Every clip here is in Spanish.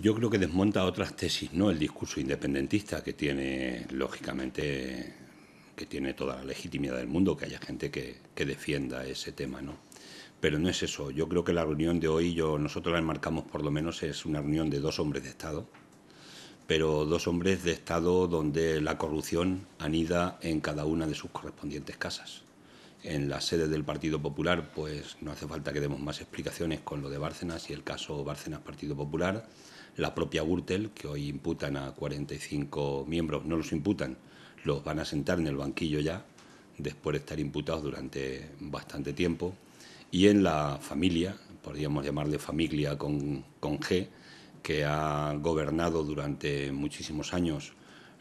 yo creo que desmonta otras tesis, ¿no? El discurso independentista que tiene, lógicamente, que tiene toda la legitimidad del mundo, que haya gente que, defienda ese tema, ¿no? Pero no es eso. Yo creo que la reunión de hoy, yo, nosotros la enmarcamos por lo menos, es una reunión de dos hombres de Estado, pero dos hombres de Estado donde la corrupción anida en cada una de sus correspondientes casas. En la sede del Partido Popular, pues no hace falta que demos más explicaciones con lo de Bárcenas y el caso Bárcenas Partido Popular. La propia Gürtel, que hoy imputan a 45 miembros, no los imputan, los van a sentar en el banquillo ya, después de estar imputados durante bastante tiempo. Y en la familia, podríamos llamarle familia con, con G, que ha gobernado durante muchísimos años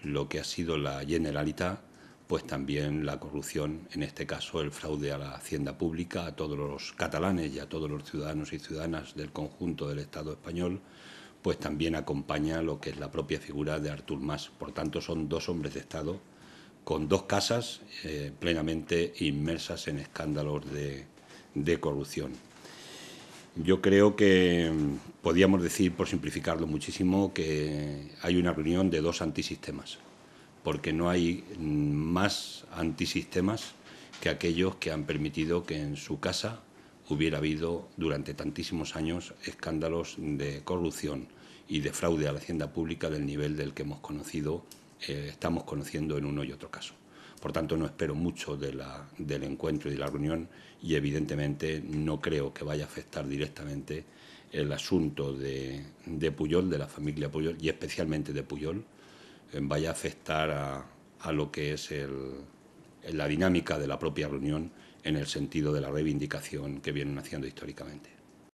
lo que ha sido la Generalitat pues también la corrupción, en este caso el fraude a la hacienda pública, a todos los catalanes y a todos los ciudadanos y ciudadanas del conjunto del Estado español, pues también acompaña lo que es la propia figura de Artur Mas. Por tanto, son dos hombres de Estado con dos casas eh, plenamente inmersas en escándalos de corrupción. Yo creo que mm, podríamos decir, por simplificarlo muchísimo, que hay una reunión de dos antisistemas porque no hay más antisistemas que aquellos que han permitido que en su casa hubiera habido durante tantísimos años escándalos de corrupción y de fraude a la hacienda pública del nivel del que hemos conocido, eh, estamos conociendo en uno y otro caso. Por tanto, no espero mucho del encuentro y de la reunión y evidentemente no creo que vaya a afectar directamente el asunto de Puyol, de la familia Puyol y especialmente de Puyol, vaya a afectar a, lo que es el, la dinámica de la propia reunión en el sentido de la reivindicación que vienen haciendo históricamente.